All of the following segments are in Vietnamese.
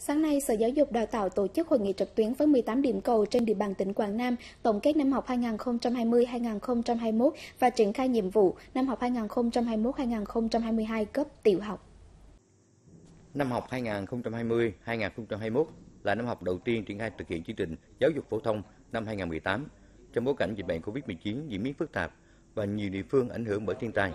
Sáng nay, Sở Giáo dục Đào tạo tổ chức hội nghị trực tuyến với 18 điểm cầu trên địa bàn tỉnh Quảng Nam tổng kết năm học 2020-2021 và triển khai nhiệm vụ năm học 2021-2022 cấp tiểu học. Năm học 2020-2021 là năm học đầu tiên triển khai thực hiện chương trình giáo dục phổ thông năm 2018 trong bối cảnh dịch bệnh COVID-19 diễn biến phức tạp và nhiều địa phương ảnh hưởng bởi thiên tai.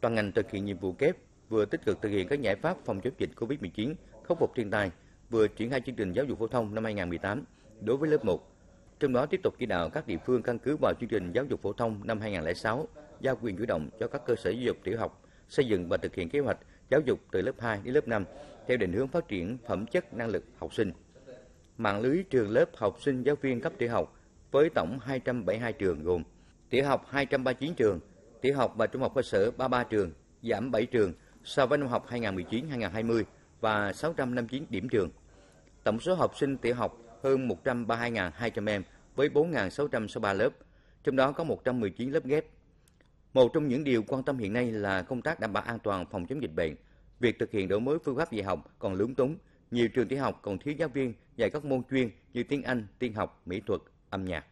Toàn ngành thực hiện nhiệm vụ kép vừa tích cực thực hiện các giải pháp phòng chống dịch COVID-19, khắc phục thiên tai, vừa triển khai chương trình giáo dục phổ thông năm 2018 đối với lớp 1. Trong đó tiếp tục chỉ đạo các địa phương căn cứ vào chương trình giáo dục phổ thông năm 2006 giao quyền chủ động cho các cơ sở giáo dục tiểu học xây dựng và thực hiện kế hoạch giáo dục từ lớp 2 đến lớp 5 theo định hướng phát triển phẩm chất năng lực học sinh. Mạng lưới trường lớp học sinh giáo viên cấp tiểu học với tổng 272 trường gồm tiểu học 239 trường, tiểu học và trung học cơ sở 33 trường, giảm 7 trường so với năm học 2019-2020 và 659 điểm trường. Tổng số học sinh tiểu học hơn 132.200 em với 4.663 lớp, trong đó có 119 lớp ghép. Một trong những điều quan tâm hiện nay là công tác đảm bảo an toàn phòng chống dịch bệnh. Việc thực hiện đổi mới phương pháp dạy học còn lúng túng, nhiều trường tiểu học còn thiếu giáo viên dạy các môn chuyên như tiếng Anh, tiên học, mỹ thuật, âm nhạc.